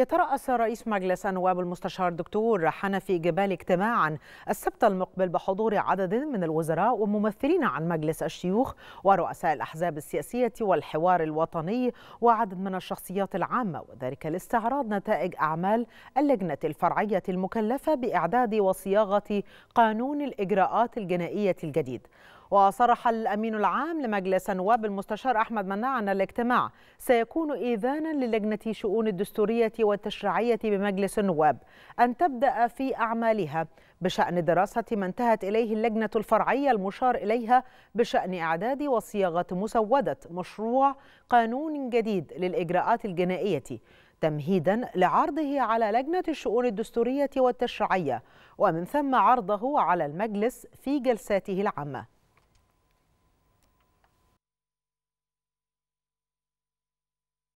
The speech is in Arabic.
يترأس رئيس مجلس النواب المستشار دكتور حنفي جبال اجتماعا السبت المقبل بحضور عدد من الوزراء وممثلين عن مجلس الشيوخ ورؤساء الأحزاب السياسية والحوار الوطني وعدد من الشخصيات العامة وذلك لاستعراض نتائج أعمال اللجنة الفرعية المكلفة بإعداد وصياغة قانون الإجراءات الجنائية الجديد وصرح الأمين العام لمجلس النواب المستشار أحمد مناع أن الاجتماع سيكون إذانا للجنة شؤون الدستورية والتشريعية بمجلس النواب أن تبدأ في أعمالها بشأن دراسة ما انتهت إليه اللجنة الفرعية المشار إليها بشأن إعداد وصياغة مسودة مشروع قانون جديد للإجراءات الجنائية تمهيدا لعرضه على لجنة الشؤون الدستورية والتشريعية ومن ثم عرضه على المجلس في جلساته العامة